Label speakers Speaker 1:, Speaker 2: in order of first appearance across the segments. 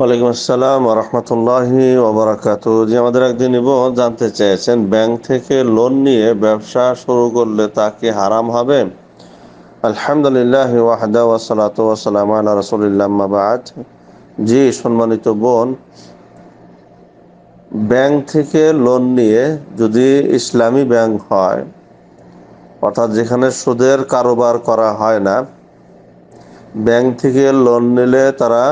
Speaker 1: ওয়ালাইকুম আসসালাম রহমতুল্লাহি ওবরাকাত যে আমাদের একদিন জানতে চেয়েছেন ব্যাংক থেকে লোন নিয়ে ব্যবসা শুরু করলে তা কি হারাম হবে আলহামদুলিল্লাহ ওয়াহদা ওয়াসালাত ওয়াসালাম আল্লাহ রসুলিল্লামাবাদ জি সম্মানিত বোন ব্যাংক থেকে লোন নিয়ে যদি ইসলামী ব্যাংক হয় অর্থাৎ যেখানে সুদের কারোবার করা হয় না ব্যাংক থেকে লোন নিলে তারা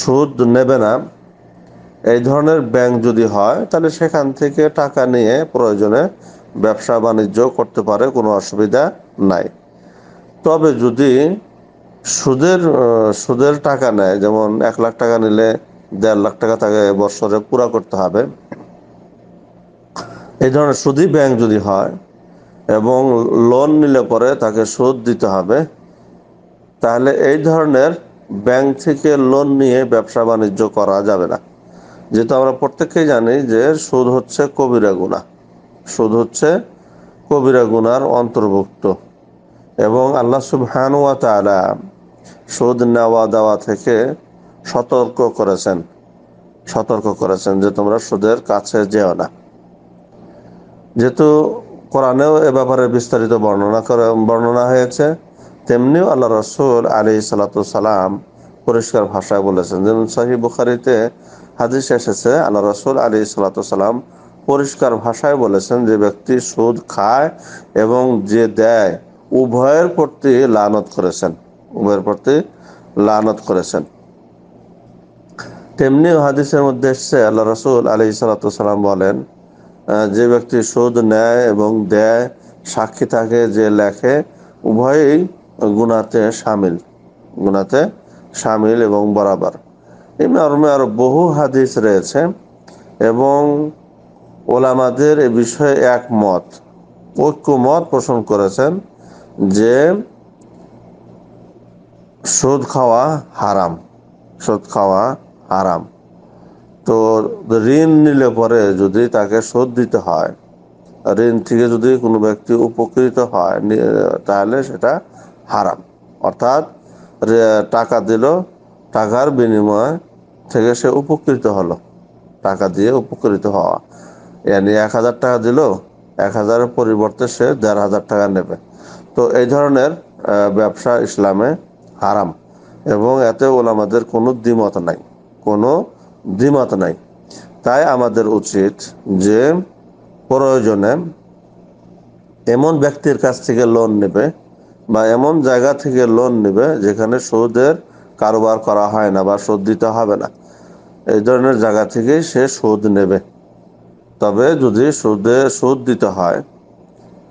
Speaker 1: সুদ নেবে না এই ধরনের ব্যাংক যদি হয় তাহলে সেখান থেকে টাকা নিয়ে প্রয়োজনে ব্যবসা বাণিজ্য করতে পারে কোনো অসুবিধা নাই তবে যদি সুদের সুদের টাকা নেয় যেমন এক লাখ টাকা নিলে দেড় লাখ টাকা তাকে বছরে পুরা করতে হবে এই ধরনের সুদই ব্যাংক যদি হয় এবং লোন নিলে পরে তাকে সুদ দিতে হবে তাহলে এই ধরনের ব্যাংক থেকে লোন নিয়ে ব্যবসা বাণিজ্য করা যাবে না যেহেতু আমরা প্রত্যেকেই জানি যে সুদ হচ্ছে কবিরা গুণা সুদ হচ্ছে কবিরা গুনার অন্তর্ভুক্ত এবং আল্লাহ সুবহানুয়া তারা সুদ নেওয়া দেওয়া থেকে সতর্ক করেছেন সতর্ক করেছেন যে তোমরা সুদের কাছে যেও না যেহেতু কোরআনেও এ ব্যাপারে বিস্তারিত বর্ণনা করে বর্ণনা হয়েছে তেমনিও আল্লাহ রসুল আলী সালাতাম পরিষ্কার ভাষায় বলেছেন যেমন শাহী বুখারিতে হাদিস এসেছে আল্লাহ রসুল আলী সালাতাম পরিষ্কার ভাষায় বলেছেন যে ব্যক্তি সুদ খায় এবং যে দেয় উভয়ের প্রতি লানত করেছেন উভয়ের প্রতি লানত করেছেন তেমনি হাদিসের মধ্যে এসছে আল্লাহ রসুল আলী সালাতাম বলেন যে ব্যক্তি সুদ নেয় এবং দেয় সাক্ষী থাকে যে লেখে উভয়ই গুণাতে সামিল গুণাতে সামিল এবং বরাবর এই মর্মে আরো বহু হাদিস রয়েছে এবং ওলামাদের এ বিষয়ে এক ঐক্য মত পোষণ করেছেন যে সুদ খাওয়া হারাম সুদ খাওয়া হারাম তো ঋণ নিলে পরে যদি তাকে শোধ দিতে হয় ঋণ থেকে যদি কোনো ব্যক্তি উপকৃত হয় তাহলে সেটা হারাম অর্থাৎ টাকা দিল টাকার বিনিময় থেকে সে উপকৃত হলো টাকা দিয়ে উপকৃত হওয়া এনে এক হাজার টাকা দিল এক হাজারের পরিবর্তে সে দেড় হাজার টাকা নেবে তো এই ধরনের ব্যবসা ইসলামে হারাম এবং এতে ওলামাদের কোনো দ্বিমত নাই কোনো দ্বিমত নাই তাই আমাদের উচিত যে প্রয়োজনে এমন ব্যক্তির কাছ থেকে লোন নেবে বা এমন জায়গা থেকে লোন নেবে যেখানে সুদের কারোবার করা হয় না বা সুদ দিতে হবে না এই ধরনের জায়গা থেকে সে সুদ নেবে তবে যদি সুদে সুদ দিতে হয়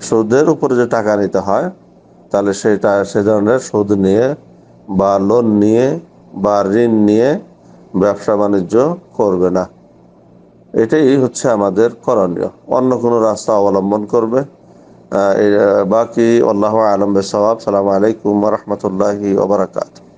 Speaker 1: সুদের উপরে যে টাকা নিতে হয় তাহলে সেটা সে ধরনের সুদ নিয়ে বা লোন নিয়ে বা ঋণ নিয়ে ব্যবসা বাণিজ্য করবে না এটাই হচ্ছে আমাদের করণীয় অন্য কোনো রাস্তা অবলম্বন করবে آه، باقي والله أعلم بالصواب السلام عليكم ورحمة الله وبركاته